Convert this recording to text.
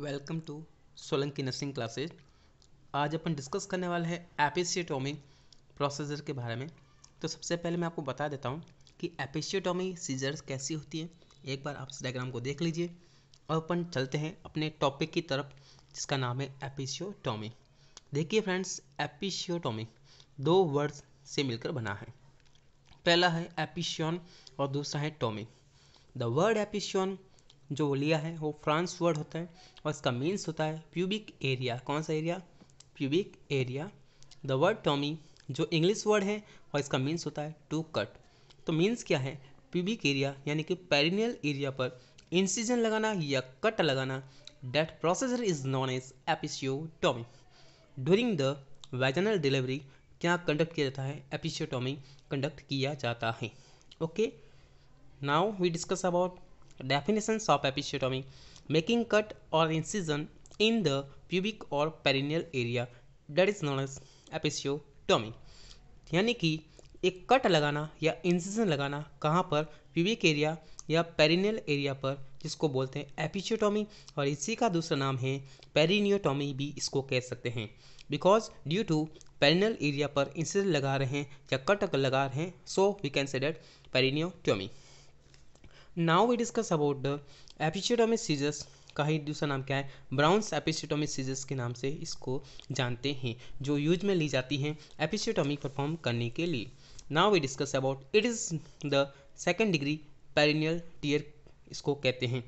welcome to Solanki nursing classes आज अपन discuss करने वाले हैं एपिशियोटॉमी प्रोसीजर के बारे में तो सबसे पहले मैं आपको बता देता हूँ कि एपिशियोटॉमी सीजर्स कैसी होती है एक बार आप इस डायग्राम को देख लीजिए और अपन चलते हैं अपने टॉपिक की तरफ जिसका नाम है एपिशियोटॉमी देखिए फ्रेंड्स एपिशियोटोमी दो वर्ड्स से मिलकर बना है पहला है एपिशियन और दूसरा है टोमी द वर्ड एपिशियन जो लिया है वो फ्रांस वर्ड होता है और इसका मीन्स होता है प्यूबिक एरिया कौन सा area pubic area the word tomy जो इंग्लिश वर्ड है और इसका मीन्स होता है टू कट तो मीन्स क्या है प्यूबिक एरिया यानी कि पेरिनियल एरिया पर इंसिजन लगाना या कट लगाना that procedure is known as episiotomy during the vaginal delivery क्या कंडक्ट किया जाता है एपिशियोटॉमी कंडक्ट किया जाता है okay now we discuss about Definitions of episiotomy making cut or incision in the pubic or perineal area that is known as episiotomy यानी कि एक कट लगाना या इंसिजन लगाना कहाँ पर प्यूबिक एरिया या पेरिनियल एरिया पर जिसको बोलते हैं एपिसियोटॉमी और इसी का दूसरा नाम है पेरिनियोटॉमी भी इसको कह सकते हैं because due to perineal area पर इंसिजन लगा रहे हैं या कट लगा रहे हैं so we can say that perineotomy now we discuss about the episiotomy सीजस का ही दूसरा नाम क्या है ब्राउन्स एपिस्टेटोमी सीजस के नाम से इसको जानते हैं जो यूज में ली जाती हैं एपिस्टेटोमी परफॉर्म करने के लिए now we discuss about it is the second degree perineal tear इसको कहते हैं